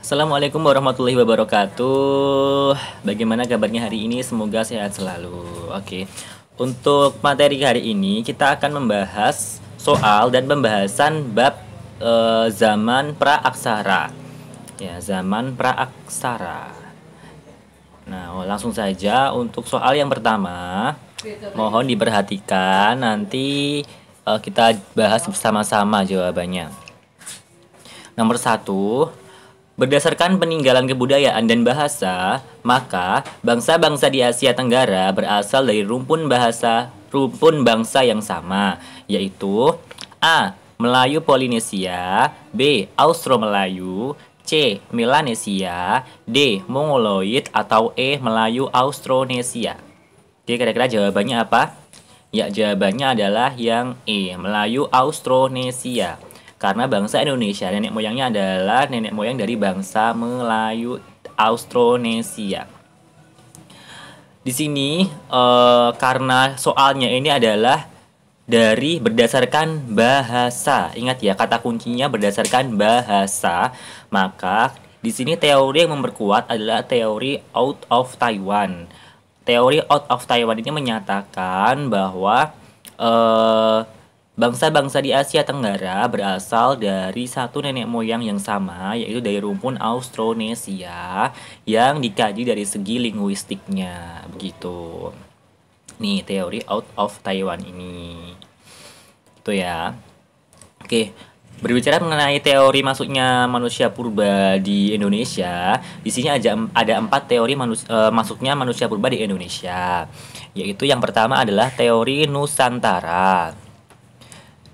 Assalamualaikum warahmatullahi wabarakatuh. Bagaimana kabarnya hari ini? Semoga sehat selalu. Oke. Untuk materi hari ini kita akan membahas soal dan pembahasan bab e, zaman praaksara. Ya, zaman praaksara. Nah, oh, langsung saja untuk soal yang pertama, mohon diperhatikan nanti e, kita bahas bersama-sama jawabannya. Nomor satu, Berdasarkan peninggalan kebudayaan dan bahasa, maka bangsa-bangsa di Asia Tenggara berasal dari rumpun bahasa rumpun bangsa yang sama, yaitu A. Melayu Polinesia, B. Austro-Melayu, C. Melanesia, D. Mongoloid atau E. Melayu Austronesia. Jadi kira-kira jawabannya apa? Ya, jawabannya adalah yang E, Melayu Austronesia karena bangsa Indonesia nenek moyangnya adalah nenek moyang dari bangsa Melayu Austronesia. Di sini e, karena soalnya ini adalah dari berdasarkan bahasa. Ingat ya, kata kuncinya berdasarkan bahasa, maka di sini teori yang memperkuat adalah teori out of Taiwan. Teori out of Taiwan ini menyatakan bahwa eh Bangsa-bangsa di Asia Tenggara berasal dari satu nenek moyang yang sama, yaitu dari rumpun Austronesia yang dikaji dari segi linguistiknya, begitu. Nih, teori out of Taiwan ini. Itu ya. Oke, Berbicara mengenai teori masuknya manusia purba di Indonesia, di sini ada ada empat teori manus, e, masuknya manusia purba di Indonesia, yaitu yang pertama adalah teori Nusantara.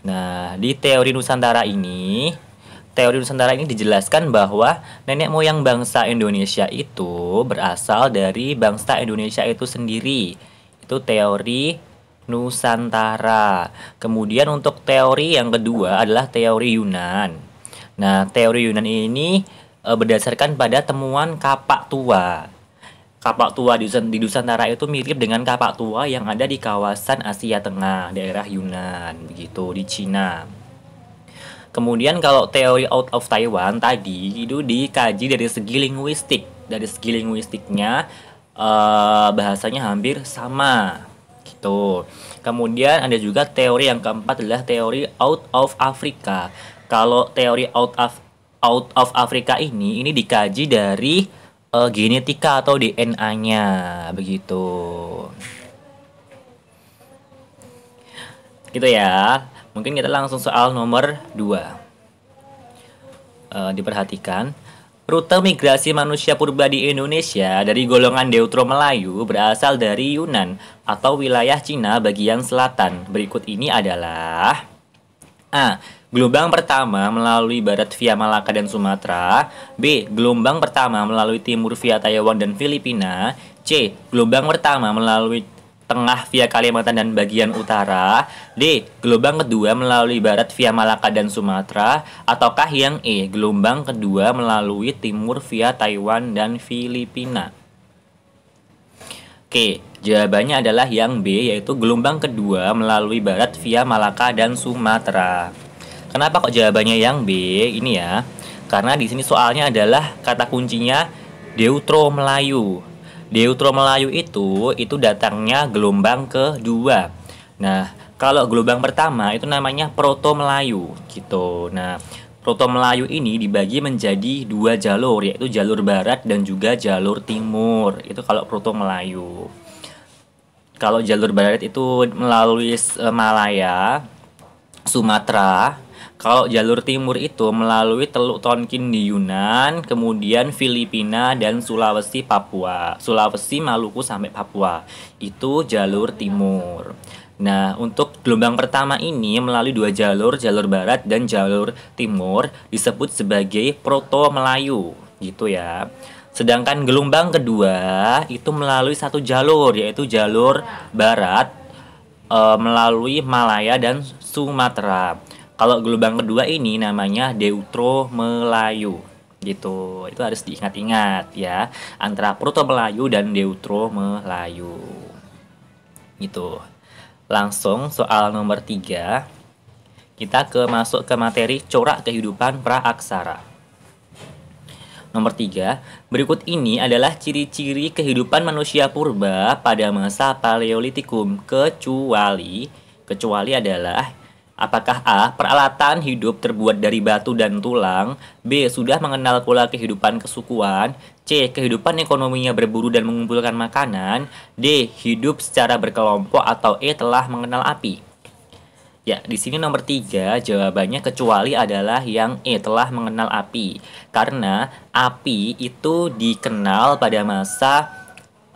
Nah, di teori Nusantara ini, teori Nusantara ini dijelaskan bahwa nenek moyang bangsa Indonesia itu berasal dari bangsa Indonesia itu sendiri. Itu teori Nusantara. Kemudian untuk teori yang kedua adalah teori Yunan. Nah, teori Yunan ini eh, berdasarkan pada temuan kapak tua kapak tua di, di Nusantara itu mirip dengan kapak tua yang ada di kawasan Asia Tengah, daerah Yunan, begitu di Cina. Kemudian kalau teori out of Taiwan tadi itu dikaji dari segi linguistik, dari segi linguistiknya uh, bahasanya hampir sama gitu. Kemudian ada juga teori yang keempat adalah teori out of Afrika. Kalau teori out of out of Afrika ini ini dikaji dari uh, genetika atau DNA-nya begitu. Gitu ya. Mungkin kita langsung soal nomor 2. Uh, eh, diperhatikan Rute migrasi manusia purba di Indonesia dari golongan Deutro Melayu berasal dari Yunan atau wilayah Cina bagian selatan. Berikut ini adalah A. Gelombang pertama melalui barat via Malaka dan Sumatera. B. Gelombang pertama melalui timur via Taiwan dan Filipina. C. Gelombang pertama melalui tengah via Kalimantan dan bagian utara. D. Gelombang kedua melalui barat via Malaka dan Sumatera. Ataukah yang E. Gelombang kedua melalui timur via Taiwan dan Filipina. Oke, jawabannya adalah yang B yaitu gelombang kedua melalui barat via Malaka dan Sumatera. Kenapa kok jawabannya yang B? Ini ya. Karena di sini soalnya adalah kata kuncinya Deutro Melayu. Deutro Melayu itu itu datangnya gelombang kedua. Nah, kalau gelombang pertama itu namanya Proto Melayu gitu. Nah, Proto Melayu ini dibagi menjadi dua jalur yaitu jalur barat dan juga jalur timur. Itu kalau Proto Melayu. Kalau jalur barat itu melalui eh, Malaya, Sumatera, kalau jalur timur itu melalui Teluk Tonkin di Yunan, kemudian Filipina dan Sulawesi Papua. Sulawesi, Maluku sampai Papua. Itu jalur timur. Nah, untuk gelombang pertama ini melalui dua jalur, jalur barat dan jalur timur disebut sebagai Proto Melayu, gitu ya. Sedangkan gelombang kedua itu melalui satu jalur yaitu jalur barat e, melalui Malaya dan Sumatera. Kalau gelombang kedua ini namanya deutro Melayu gitu. Itu harus diingat-ingat ya antara proto Melayu dan deutro Melayu. Gitu. Langsung soal nomor tiga kita ke masuk ke materi corak kehidupan praaksara. Nomor tiga, berikut ini adalah ciri-ciri kehidupan manusia purba pada masa Paleolitikum kecuali kecuali adalah Apakah A. Peralatan hidup terbuat dari batu dan tulang B. Sudah mengenal pola kehidupan kesukuan C. Kehidupan ekonominya berburu dan mengumpulkan makanan D. Hidup secara berkelompok atau E. Telah mengenal api Ya, di sini nomor tiga jawabannya kecuali adalah yang E telah mengenal api. Karena api itu dikenal pada masa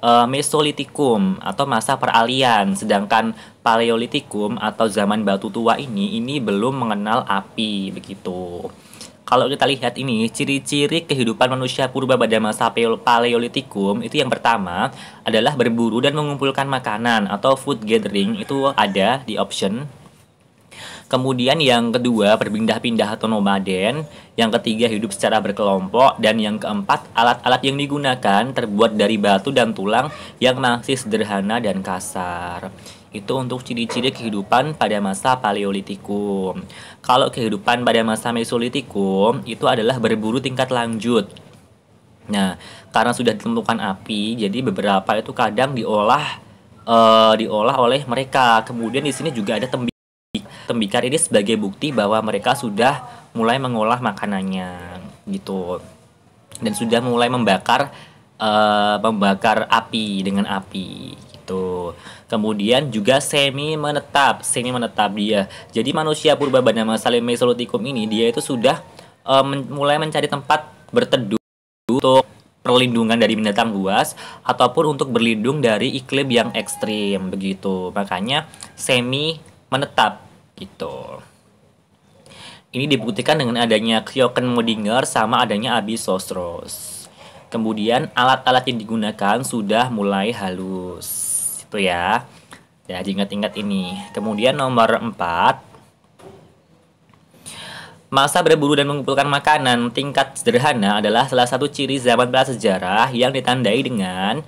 uh, eh, Mesolitikum atau masa peralian, sedangkan Paleolitikum atau zaman batu tua ini ini belum mengenal api begitu. Kalau kita lihat ini ciri-ciri kehidupan manusia purba pada masa Paleolitikum itu yang pertama adalah berburu dan mengumpulkan makanan atau food gathering itu ada di option Kemudian yang kedua berpindah-pindah atau nomaden, yang ketiga hidup secara berkelompok dan yang keempat alat-alat yang digunakan terbuat dari batu dan tulang yang masih sederhana dan kasar. Itu untuk ciri-ciri kehidupan pada masa Paleolitikum. Kalau kehidupan pada masa Mesolitikum itu adalah berburu tingkat lanjut. Nah, karena sudah ditemukan api, jadi beberapa itu kadang diolah uh, diolah oleh mereka. Kemudian di sini juga ada tembikar tembikar ini sebagai bukti bahwa mereka sudah mulai mengolah makanannya gitu dan sudah mulai membakar uh, membakar api dengan api gitu. Kemudian juga semi menetap, semi menetap dia. Jadi manusia purba bernama Salim Mesolotikum ini dia itu sudah uh, men mulai mencari tempat berteduh untuk perlindungan dari binatang buas ataupun untuk berlindung dari iklim yang ekstrim begitu. Makanya semi menetap gitu. Ini dibuktikan dengan adanya Kyoken Modinger sama adanya Abi Sostros. Kemudian alat-alat yang digunakan sudah mulai halus. Itu ya. Ya, ingat-ingat ini. Kemudian nomor 4 Masa berburu dan mengumpulkan makanan tingkat sederhana adalah salah satu ciri zaman prasejarah yang ditandai dengan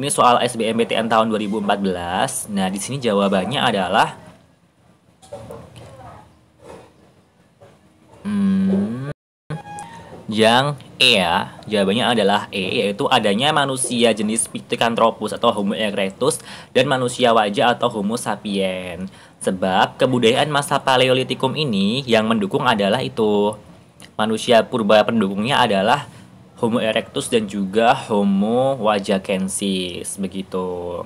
ini soal SBMPTN tahun 2014. Nah, di sini jawabannya adalah Hmm. Yang E ya, jawabannya adalah E, yaitu adanya manusia jenis Pithecanthropus atau Homo erectus dan manusia wajah atau Homo sapiens. Sebab kebudayaan masa Paleolitikum ini yang mendukung adalah itu. Manusia purba pendukungnya adalah Homo erectus dan juga Homo wajakensis begitu.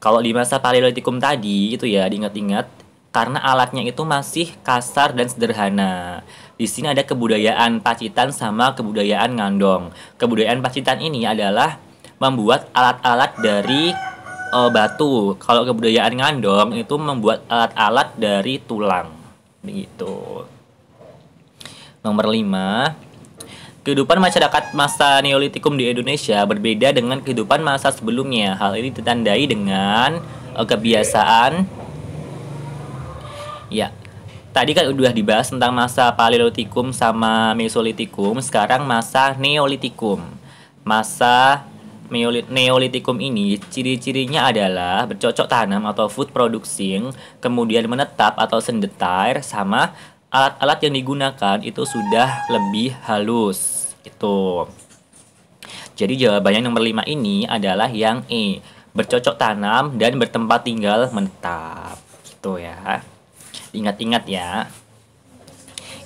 Kalau di masa Paleolitikum tadi itu ya diingat-ingat karena alatnya itu masih kasar dan sederhana. Di sini ada kebudayaan Pacitan sama kebudayaan Ngandong. Kebudayaan Pacitan ini adalah membuat alat-alat dari uh, batu. Kalau kebudayaan Ngandong itu membuat alat-alat dari tulang. Begitu. Nomor 5. Kehidupan masyarakat masa Neolitikum di Indonesia berbeda dengan kehidupan masa sebelumnya. Hal ini ditandai dengan e, kebiasaan Ya Tadi kan udah dibahas tentang masa Paleolitikum sama Mesolitikum, sekarang masa Neolitikum. Masa Neolitikum ini ciri-cirinya adalah bercocok tanam atau food producing, kemudian menetap atau sendetair sama alat-alat yang digunakan itu sudah lebih halus. Itu. Jadi jawabannya nomor 5 ini adalah yang E, bercocok tanam dan bertempat tinggal menetap. Gitu ya ingat-ingat ya.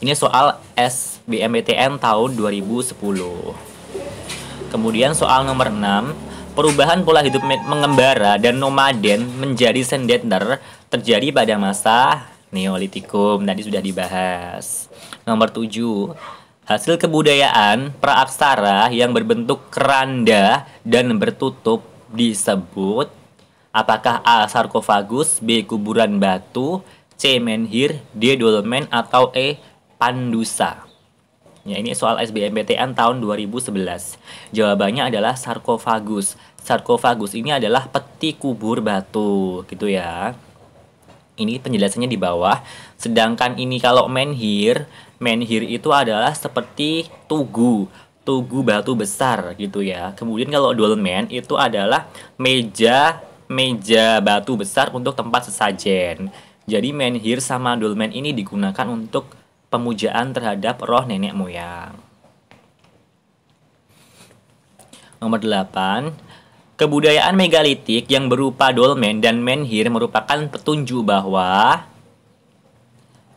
Ini soal SBMPTN tahun 2010. Kemudian soal nomor 6, perubahan pola hidup mengembara dan nomaden menjadi sedentar terjadi pada masa Neolitikum tadi sudah dibahas. Nomor 7, hasil kebudayaan praaksara yang berbentuk keranda dan bertutup disebut apakah A sarkofagus, B kuburan batu, C. Menhir, D. Dolmen, atau E. Pandusa. Ya, ini soal SBMPTN tahun 2011. Jawabannya adalah sarkofagus. Sarkofagus ini adalah peti kubur batu, gitu ya. Ini penjelasannya di bawah. Sedangkan ini kalau menhir, menhir itu adalah seperti tugu, tugu batu besar gitu ya. Kemudian kalau dolmen itu adalah meja meja batu besar untuk tempat sesajen. Jadi menhir sama dolmen ini digunakan untuk pemujaan terhadap roh nenek moyang. Nomor 8. Kebudayaan megalitik yang berupa dolmen dan menhir merupakan petunjuk bahwa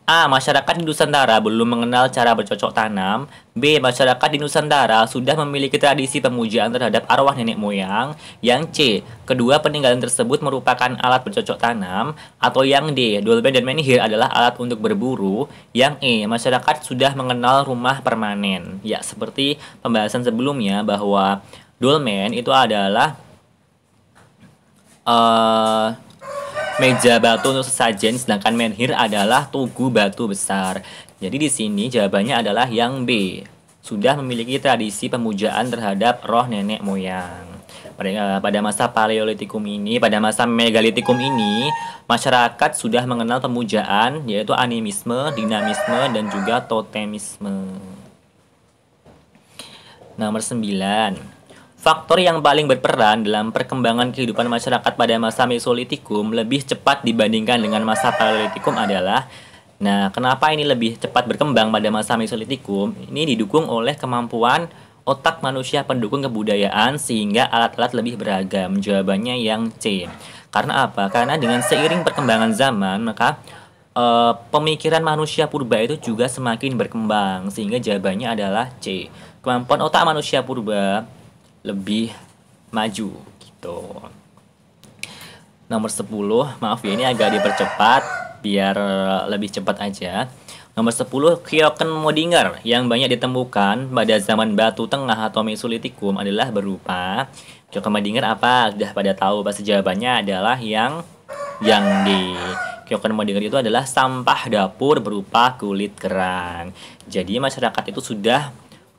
A. Masyarakat di Nusantara belum mengenal cara bercocok tanam. B. Masyarakat di Nusantara sudah memiliki tradisi pemujaan terhadap arwah nenek moyang. Yang C. Kedua peninggalan tersebut merupakan alat bercocok tanam. Atau yang D. Dolben dan menhir adalah alat untuk berburu. Yang E. Masyarakat sudah mengenal rumah permanen. Ya, seperti pembahasan sebelumnya bahwa dolmen itu adalah... Uh, meja batu untuk sesajen sedangkan menhir adalah tugu batu besar. Jadi di sini jawabannya adalah yang B. Sudah memiliki tradisi pemujaan terhadap roh nenek moyang pada, masa Paleolitikum ini, pada masa Megalitikum ini, masyarakat sudah mengenal pemujaan yaitu animisme, dinamisme, dan juga totemisme. Nomor 9. Faktor yang paling berperan dalam perkembangan kehidupan masyarakat pada masa Mesolitikum lebih cepat dibandingkan dengan masa Paleolitikum adalah Nah, kenapa ini lebih cepat berkembang pada masa Mesolitikum? Ini didukung oleh kemampuan otak manusia pendukung kebudayaan sehingga alat-alat lebih beragam. Jawabannya yang C. Karena apa? Karena dengan seiring perkembangan zaman, maka e, pemikiran manusia purba itu juga semakin berkembang sehingga jawabannya adalah C. Kemampuan otak manusia purba lebih maju gitu. Nomor 10, maaf ya ini agak dipercepat biar eh, lebih cepat aja. Nomor 10, Kyoken Modinger yang banyak ditemukan pada zaman Batu Tengah atau Mesolitikum adalah berupa Kyoken Modinger apa? Sudah pada tahu pasti jawabannya adalah yang yang di Kyoken Modinger itu adalah sampah dapur berupa kulit kerang. Jadi masyarakat itu sudah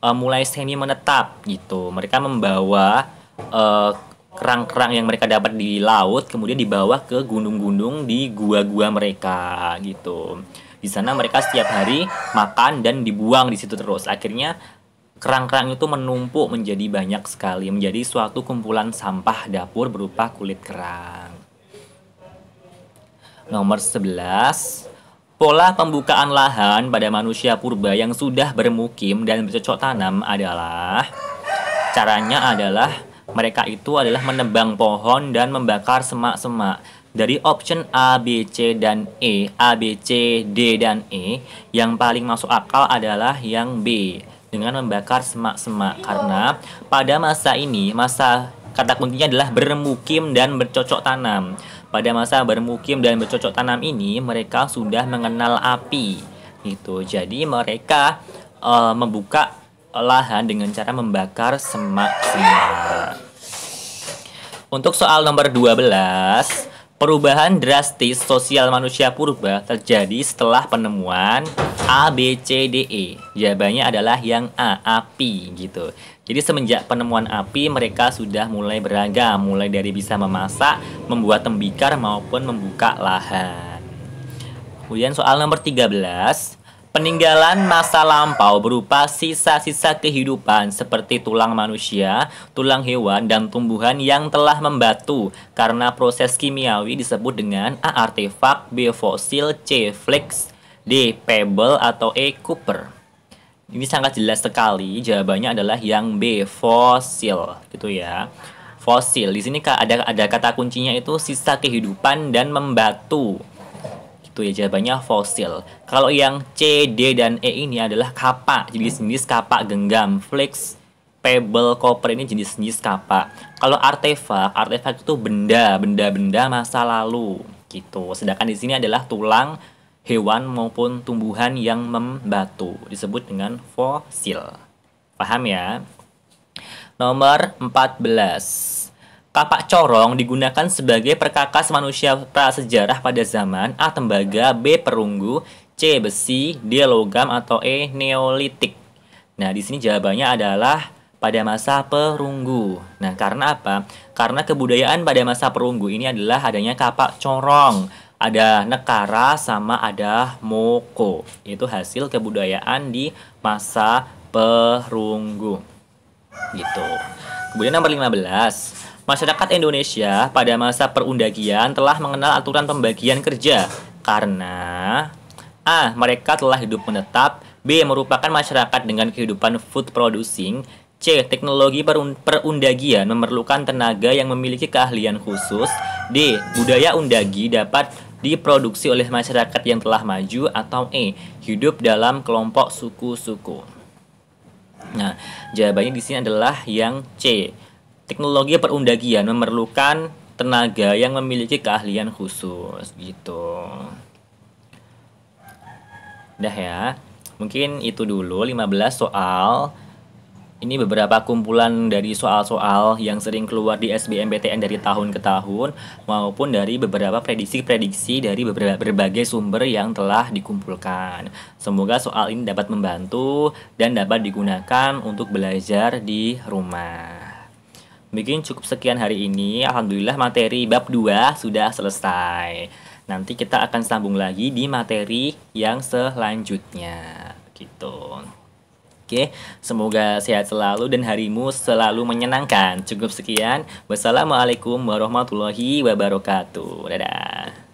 uh, mulai semi menetap gitu. Mereka membawa kerang eh, kerang-kerang yang mereka dapat di laut kemudian dibawa ke gunung-gunung di gua-gua mereka gitu. Di sana mereka setiap hari makan dan dibuang di situ terus. Akhirnya kerang-kerang itu menumpuk menjadi banyak sekali, menjadi suatu kumpulan sampah dapur berupa kulit kerang. Nomor 11 Pola pembukaan lahan pada manusia purba yang sudah bermukim dan bercocok tanam adalah caranya adalah mereka itu adalah menebang pohon dan membakar semak-semak. Dari option A, B, C, dan E, A, B, C, D, dan E, yang paling masuk akal adalah yang B, dengan membakar semak-semak. Karena pada masa ini, masa kata kuncinya adalah bermukim dan bercocok tanam. Pada masa bermukim dan bercocok tanam ini, mereka sudah mengenal api. Gitu. Jadi mereka uh, membuka lahan dengan cara membakar semak-semak. Untuk soal nomor 12, perubahan drastis sosial manusia purba terjadi setelah penemuan A, B, C, D, E. Jawabannya adalah yang A, api gitu. Jadi semenjak penemuan api, mereka sudah mulai beragam, mulai dari bisa memasak, membuat tembikar maupun membuka lahan. Kemudian soal nomor 13, peninggalan masa lampau berupa sisa-sisa kehidupan seperti tulang manusia, tulang hewan, dan tumbuhan yang telah membatu karena proses kimiawi disebut dengan A. Artefak, B. Fosil, C. Flex, D. Pebble atau E. Cooper. Ini sangat jelas sekali jawabannya adalah yang B, fosil gitu ya. Fosil di sini ada ada kata kuncinya itu sisa kehidupan dan membatu. Gitu ya jawabannya fosil. Kalau yang C, D dan E ini adalah kapak, jenis-jenis kapak genggam, flex pebble, copper ini jenis-jenis kapak. Kalau artefak, artefak itu benda, benda-benda masa lalu gitu. Sedangkan di sini adalah tulang hewan maupun tumbuhan yang membatu disebut dengan fosil. Paham ya? Nomor 14. Kapak corong digunakan sebagai perkakas manusia prasejarah pada zaman A. Tembaga, B. Perunggu, C. Besi, D. Logam, atau E. Neolitik. Nah, di sini jawabannya adalah pada masa perunggu. Nah, karena apa? Karena kebudayaan pada masa perunggu ini adalah adanya kapak corong ada Nekara sama ada Moko. Itu hasil kebudayaan di masa perunggu. Gitu. Kemudian nomor 15. Masyarakat Indonesia pada masa perundagian telah mengenal aturan pembagian kerja karena A. Mereka telah hidup menetap B. Merupakan masyarakat dengan kehidupan food producing C. Teknologi perundagian memerlukan tenaga yang memiliki keahlian khusus D. Budaya undagi dapat diproduksi oleh masyarakat yang telah maju atau E. Hidup dalam kelompok suku-suku. Nah, jawabannya di sini adalah yang C. Teknologi perundagian memerlukan tenaga yang memiliki keahlian khusus gitu. Dah ya. Mungkin itu dulu 15 soal ini beberapa kumpulan dari soal-soal yang sering keluar di SBMPTN dari tahun ke tahun maupun dari beberapa prediksi-prediksi dari berbagai sumber yang telah dikumpulkan. Semoga soal ini dapat membantu dan dapat digunakan untuk belajar di rumah. Mungkin cukup sekian hari ini. Alhamdulillah materi bab 2 sudah selesai. Nanti kita akan sambung lagi di materi yang selanjutnya. Gitu. Oke, semoga sehat selalu dan harimu selalu menyenangkan. Cukup sekian. Wassalamualaikum warahmatullahi wabarakatuh. Dadah.